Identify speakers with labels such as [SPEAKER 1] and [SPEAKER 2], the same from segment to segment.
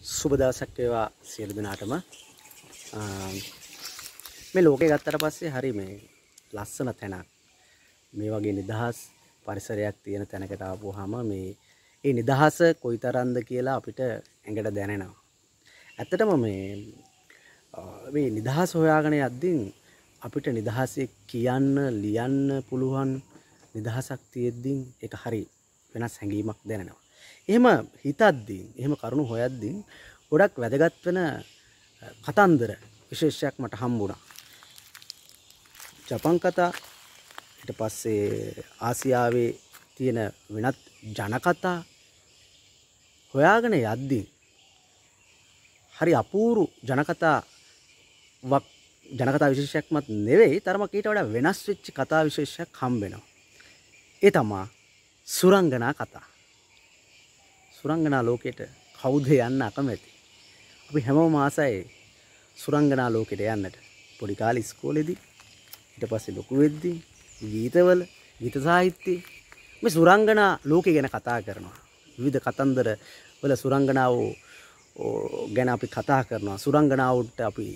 [SPEAKER 1] සුබ දවසක් වේවා සියලු දෙනාටම මේ ලෝකේ ගත්තට පස්සේ හරි මේ ලස්සන තැනක් මේ වගේ නිදහස් පරිසරයක් තියෙන තැනකට ආපුවාම මේ ඒ නිදහස කොයිතරම්ද කියලා අපිට ඇඟට දැනෙනවා ඇත්තටම මේ මේ නිදහස හොයාගෙන යද්දී අපිට නිදහසේ කියන්න ලියන්න පුළුවන් නිදහසක් තියෙද්දී ඒක හරි වෙනස් හැඟීමක් දැනෙනවා එහෙම හිතද්දී එහෙම කරුණු හොයද්දී ගොඩක් වැදගත් වෙන කතන්දර විශේෂයක් මට හම්බුණා. ජපන් කතා ඊට පස්සේ ආසියාවේ තියෙන වෙනත් ජනකතා හොයාගෙන යද්දී හරි අපූරු ජනකතා ජනකතා විශේෂයක්මත් නෙවෙයි තරමක් ඊට වඩා වෙනස් වෙච්ච කතා විශේෂයක් හම්බෙනවා. ඒ තමා සුරංගනා කතා. සුරංගනා ලෝකෙට කෞුද යන්න අකමැති. අපි හැමෝ මාසයි සුරංගනා ලෝකෙට යන්නට පොඩිකාල ස්කෝලෙදී ඉට පස්සේ ලොකුවෙද්දී ගීතවල ගීත සාහිත්‍ය මේ සුරංගනා ලෝකෙ ගැන කතා කරනවා. විවිධ කතන්දර වල සුරංගනාවෝ ගැන අපි කතා කරනවා සුරංගනාවුන්ට අපි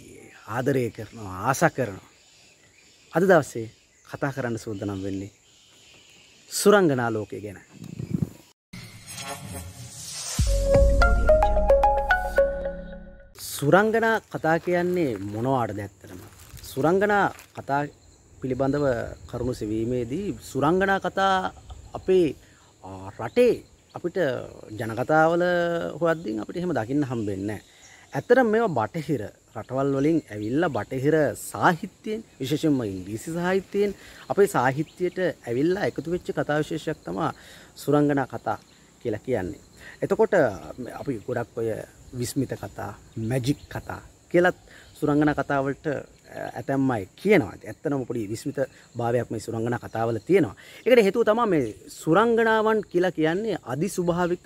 [SPEAKER 1] ආදරය කරනවා ආස කරනවා. අද දවස්සේ කතා කරන්න සූදනම් වෙන්නේ සුරංගනා ලෝකය ගැන. සුරංගනා කතා කියන්නේ මොනවාටද ඇත්තටම. සුරංගනා කතා පිළිබඳව කරුණු සෙවීමේදී සුරංගනා කතා අපේ රටේ අපිට ජනකතාවල හොද්දින් අපිට එහෙම දකින්න හම්බෙන්න. ඇත්තට මෙ බටහිර රටවල් වලින් ඇවිල්ල බටහිර සාහිත්‍යයෙන් විශේෂෙන්ම ඉංග්‍රීසි සාහිත්‍යයෙන් අපේ සාහිත්‍යයට ඇවිල්ලා එකතු වෙච්ච කතාවිශේෂයක් තමා සුරංගනා කතා කියලා කියන්නේ. එතකොට අපි ගොඩක් ඔය විස්මිත කතා මැජික් කතා කියලත් සුරංගනා කතාවලට ඇතැම්මයි කියනවා ඇත්තනම පොඩි විස්මිත භාවයක් මේ සුරංගනා කතාවල තියෙනවා එකට හේතුව තමා මේ සුරංගනාවන් කියලා කියන්නේ අධි ස්වභාවික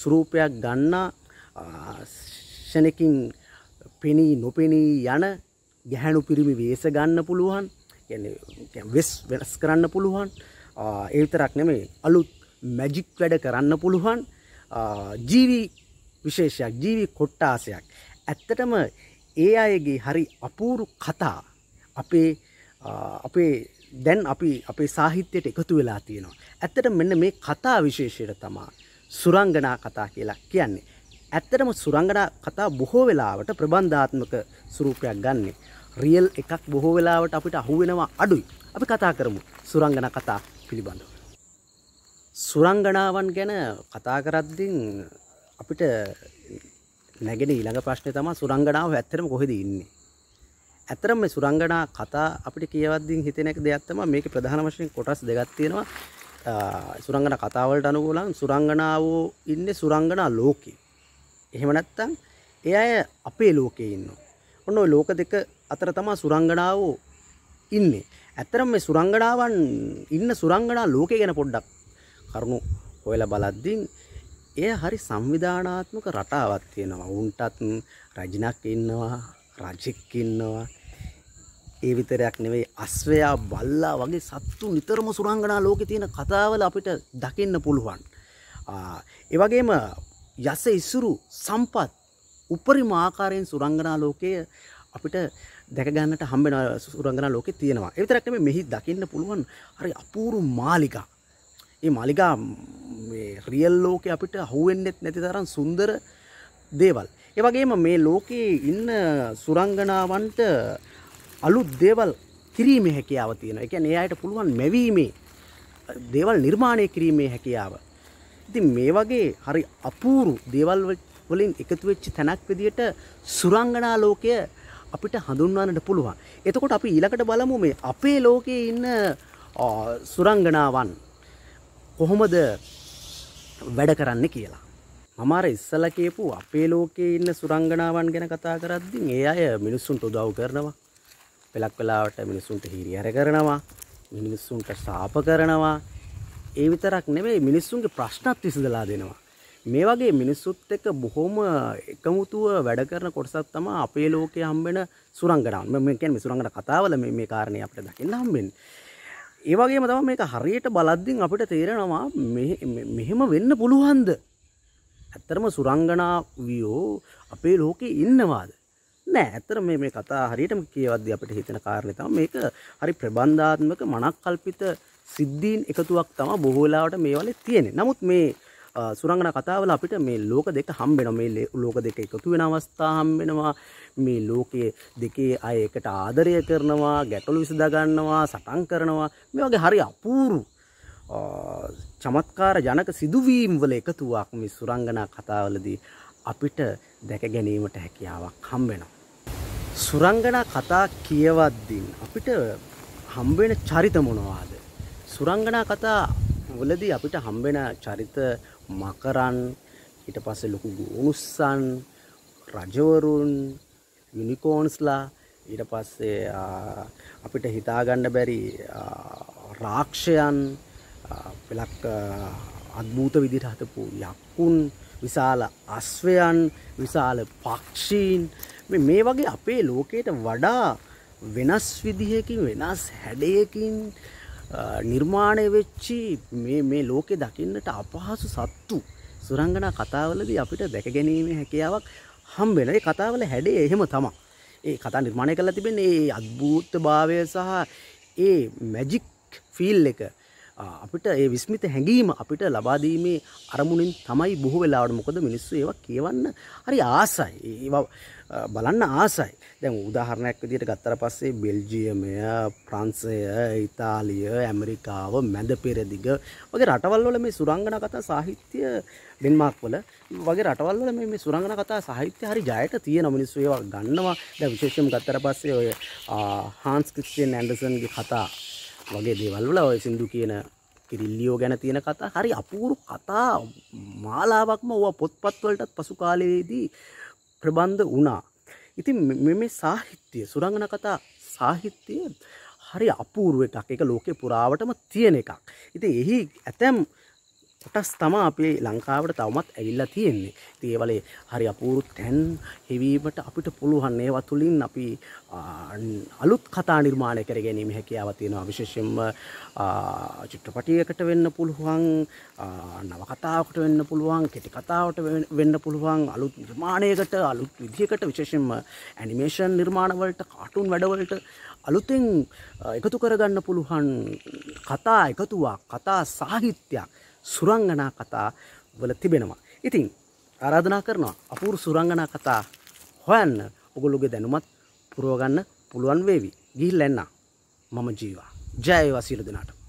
[SPEAKER 1] ස්වරූපයක් ගන්නා ෂණකින් පෙනී නොපෙනී යන ගැහැණු පිරිමි වේස ගන්න පුළුවන් වෙස් වෙනස් කරන්න පුළුවන් ඒතරක් නෙමේ අලුත් මැජික් වැඩ කරන්න පුළුවන් ජීවි විශේෂයක් ජීවි කොට්ටාසයක්. ඇත්තටම ඒ අයගේ හරි අපූරු කතා අපේ අපේ දැන් අපි අපේ සාහිත්‍යයට එකතු වෙලා තියෙනවා. ඇත්තට මෙන්න මේ කතා විශේෂයට තමා සුරංගනා කතා කියලා කියන්නේ. ඇත්තටම සුරංගනා කතා බොහෝ වෙලාවට ප්‍රබන්ධාත්මක ස්වරූපයක් ගන්න. රියල් එකක් බොහෝ වෙලාවට අපිට අහුවෙනවා අඩුයි. අපි කතා කරමු සුරංගනා කතා පිළිබඳව. සුරංගනාවන් ගැන කතා කරද්දී අපිට නැගෙන ඊළඟ ප්‍රශ්නේ තමයි සුරංගනාව ඇත්තටම කොහෙද ඉන්නේ? ඇත්තටම මේ සුරංගනා කතා අපිට කියවද්දී හිතෙන එක දෙයක් තමයි මේකේ ප්‍රධාන වශයෙන් කොටස් දෙකක් තියෙනවා. සුරංගනා කතාවලට අනුකූලව සුරංගනාවෝ ඉන්නේ සුරංගනා ලෝකේ. එහෙම නැත්නම් ඒ අය අපේ ලෝකේ ඉන්නවා. ඔන්න ඔය ලෝක දෙක අතර තමයි සුරංගනාවෝ ඉන්නේ. ඇත්තරම මේ සුරංගනාවන් ඉන්න සුරංගනා ලෝකේ ගැන පොඩ්ඩක් කරුණු හොයලා බලද්දී එය හරි සංවිධානාත්මක රටාවක් තියෙනවා. උන්ටත් රජිනක් ඉන්නවා, රජෙක් ඉන්නවා. ඒ විතරයක් නෙවෙයි අස්වැයා බල්ලා වගේ සත්තු නිතරම සුරංගනා ලෝකේ තියෙන කතාවල අපිට දකින්න පුළුවන්. ඒ වගේම යස ඉසුරු සම්පත් උපරිම ආකාරයෙන් සුරංගනා ලෝකයේ අපිට දැකගන්නට හම්බෙන සුරංගනා ලෝකේ තියෙනවා. ඒ විතරක් නෙමෙයි මෙහි දකින්න පුළුවන් හරි අපූර්ව මාලිකා ඒ මාලිගා රියල් ලෝකෙ අපිට අහුවෙන්නෙත් නැති තරම් සුන්දර දේවල්. ඒ වගේම මේ ලෝකයේ ඉන්න සුරංගනාවන්ට අලුත් දේවල් කිරීමේ හැකියාව තියෙනවා. ඒ කියන්නේ ඒ අයට පුළුවන් මෙවීමේ දේවල් නිර්මාණය කිරීමේ හැකියාව. ඉතින් මේ වගේ හරි අපූරු දේවල් වලින් එකතු වෙච්ච තැනක් විදියට සුරංගනා ලෝකය අපිට හඳුන්වන්නට පුළුවන්. එතකොට අපි ඊළඟට බලමු මේ අපේ ලෝකයේ ඉන්න සුරංගනාවන් කොහොමද වැඩ කරන්න කියලා. මමාර ඉස්සල කියපු අපේ ලෝකයේ ඉන්න සුරංගනාවන් ගැන කතා කරද්දින් ඒ අය මිනිස්සුන්ට උදව් කරනවා. පෙලක් වෙලාවට මිනිස්සුන්ට හිරිහැර කරනවා. මිනිස්සුන්ට සාප කරනවා. ඒ විතරක් නෙමෙයි මිනිස්සුන්ගේ ප්‍රශ්නත් විසඳලා දෙනවා. මේ වගේ මිනිස්සුත් එක්ක බොහොම එකමුතුව වැඩ කරන කොටසක් තමයි අපේ ලෝකයේ හම්බෙන සුරංගනාවන්. මම කියන්නේ සුරංගන කතාවල මේ මේ කාරණේ අපිට දකින්න හම්බෙන්නේ. ඒ වගේම තමයි මේක හරියට බලද්දී අපිට තේරෙනවා මෙහෙම වෙන්න පුළුවන්ද? ඇත්තටම සුරංගනා වියෝ අපේ ලෝකේ ඉන්නවාද? නෑ ඇත්තට මේ මේ කතා හරියටම කියවද්දී අපිට හිතෙන කාරණේ තමයි මේක හරි ප්‍රබන්ධාත්මක මනක්කල්පිත සිද්ධීන් එකතුවක් තමයි බොහෝ වෙලාවට මේ වලේ තියෙන්නේ. නමුත් මේ සුරංගනා කතාවල අපිට මේ ලෝක දෙක හම්බෙනවා මේ ලෝක දෙක එකතු වෙන අවස්ථා හම්බෙනවා මේ ලෝකයේ දෙකේ අය එකට ආදරය කරනවා ගැටලු විසඳා ගන්නවා සටන් කරනවා මේ වගේ හරි අපූරු චමත්කාර ජනක සිදුවීම් වල එකතුවක් මේ සුරංගනා කතාවලදී අපිට දැක ගැනීමට හැකියාවක් හම්බෙනවා. සුරංගනා කතා කියවද්දී අපිට හම්බෙන චරිත මොනවාද? සුරංගනා කතා වලදී අපිට හම්බෙන චරිත මකරන් ඊට පස්සේ ලොකු ගෝනුස්සන් රජවරුන් යුනිකෝන්ස්ලා ඊට පස්සේ අපිට හිතාගන්න බැරි රාක්ෂයන් පෙලක් අත්භූත විදිට හතපු යක්කුන් විශාල අස්වයන් විශාල පක්ෂීන් මේ වගේ අපේ ලෝකයට වඩා වෙනස් විදිහකින් වෙනස් හැඩයකින් නිර්මාණය වෙච්චි මේ මේ ලෝකෙ දකින්නට අපහසු සත්තු සුරංගනා කතාවලදී අපිට දැකගැනීමේ හැකියාවක් හම් වෙන ඒ කතාවල හැඩේ එහෙම තමයි. ඒ කතා නිර්මාණය කරලා තිබෙන ඒ අද්භූත භාවය සහ ඒ මැජික් ෆීල් එක අපිට ඒ විස්මිත හැඟීම අපිට ලබාදීමේ අරමුණින් තමයි බොහෝ වෙලාවට මොකද මිනිස්සු ඒවා කියවන්න හරි ආසයි ඒවා බලන්න ආසයි දැන් උදාහරණයක් විදියට ගත්තර පස්සේ බෙල්ජියමය ප්‍රන්සය ඉතාලිය ඇමරිකාව මැද පෙරදිග වගේ රටවල් වල මේ සුරංගන කතා සාහිත්‍ය ඩෙන්මාර්ක් වල වගේ රටවල් වල මේ සුරංගන කතා සාහිත්‍ය හරි ජයට තියෙන මිනිස්සු ඒවා ගන්නවා දැන් විශේෂයෙන්ම ගත්තර පස්සේ ඔය හාන්ස් ක්‍රිස්ටියන් ඇන්ඩර්සන්ගේ කතා වගේ දේවල්වල ඔය සින්දු කියන කිරිල්ලියෝ ගැන තියෙන කතා හරි අපූරු කතා මාලාවක්ම ඔවා පොත්පත්වලටත් පසු කාලයේදී ප්‍රබන්ධ වුණා. ඉතින් මෙ සාහිත්‍යය සුරංගන කතා සාහිත්‍යය හරි අපූරුව එකක් එක ලෝකෙ පුරාවටම තියෙන එකක්. ඉති එහි ඇතැම් කොටස් තමා අපේ ලංකාවට තවමත් ඇවිල්ලා තියෙන්නේ. ඉතින් ඒවලේ හරි අපූර්ව තැන් හෙවීමට අපිට පුළුවන් ඒවා තුලින් අපි අලුත් කතා නිර්මාණය කර ගැනීම හැකියාව තියෙනවා. විශේෂයෙන්ම චිත්‍රපටයකට වෙන්න පුළුවන්, නවකතාවකට වෙන්න පුළුවන්, කෙටි කතාවට වෙන්න පුළුවන්, අලුත් නිර්මාණයකට, අලුත් විදිහකට විශේෂයෙන්ම ඇනිමේෂන් නිර්මාණවලට, කාටුන් වැඩවලට අලුතෙන් එකතු කරගන්න පුළුවන් කතා එකතුවක්, කතා සාහිත්‍යයක් සුරංගනා කතා වල තිබෙනවා. ඉතින් ආරාධනා කරනවා අපූරු සුරංගනා කතා හොයන්න ඔගොල්ලොගේ දැනුමත් පුරෝගන්න පුළුවන් වේවි. ගිහිල්ලා එන්න. මම ජීවා. ජය වේවා සියලු දෙනාට.